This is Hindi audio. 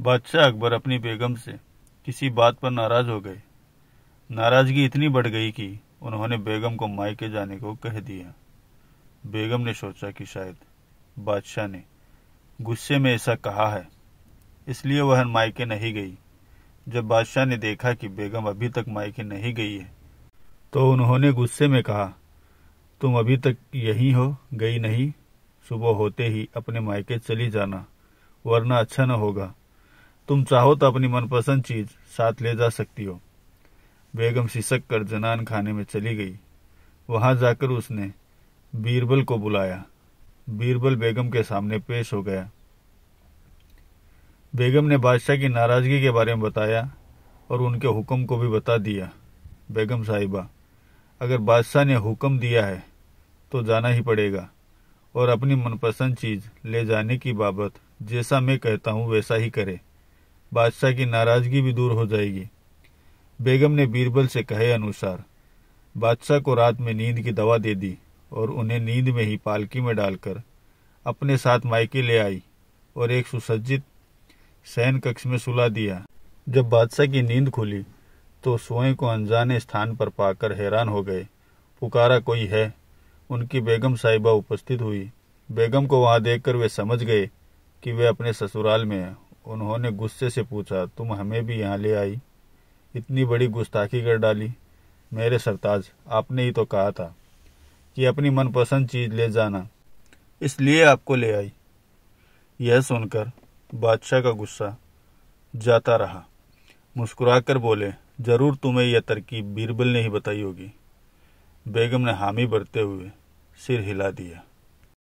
बादशाह अकबर अपनी बेगम से किसी बात पर नाराज हो गए नाराजगी इतनी बढ़ गई कि उन्होंने बेगम को मायके जाने को कह दिया बेगम ने सोचा कि शायद बादशाह ने गुस्से में ऐसा कहा है इसलिए वह मायके नहीं गई जब बादशाह ने देखा कि बेगम अभी तक मायके नहीं गई है तो उन्होंने गुस्से में कहा तुम अभी तक यही हो गई नहीं सुबह होते ही अपने मायके चली जाना वरना अच्छा न होगा तुम चाहो तो अपनी मनपसंद चीज साथ ले जा सकती हो बेगम सिसक कर जनान खाने में चली गई वहां जाकर उसने बीरबल को बुलाया बीरबल बेगम के सामने पेश हो गया बेगम ने बादशाह की नाराज़गी के बारे में बताया और उनके हुक्म को भी बता दिया बेगम साहिबा अगर बादशाह ने हुक्म दिया है तो जाना ही पड़ेगा और अपनी मनपसंद चीज़ ले जाने की बाबत जैसा मैं कहता हूँ वैसा ही करे बादशाह की नाराजगी भी दूर हो जाएगी बेगम ने बीरबल से कहे अनुसार बादशाह को रात में नींद की दवा दे दी और उन्हें नींद में ही पालकी में डालकर अपने साथ मायके ले आई और एक सुसज्जित सैन कक्ष में सुला दिया जब बादशाह की नींद खुली तो सोए को अनजाने स्थान पर पाकर हैरान हो गए पुकारा कोई है उनकी बेगम साहिबा उपस्थित हुई बेगम को वहां देखकर वे समझ गए कि वे अपने ससुराल में हैं उन्होंने गुस्से से पूछा तुम हमें भी यहाँ ले आई इतनी बड़ी गुस्ताखी कर डाली मेरे सरताज आपने ही तो कहा था कि अपनी मनपसंद चीज ले जाना इसलिए आपको ले आई यह सुनकर बादशाह का गुस्सा जाता रहा मुस्कुराकर बोले जरूर तुम्हें यह तरकीब बीरबल ने ही बताई होगी बेगम ने हामी भरते हुए सिर हिला दिया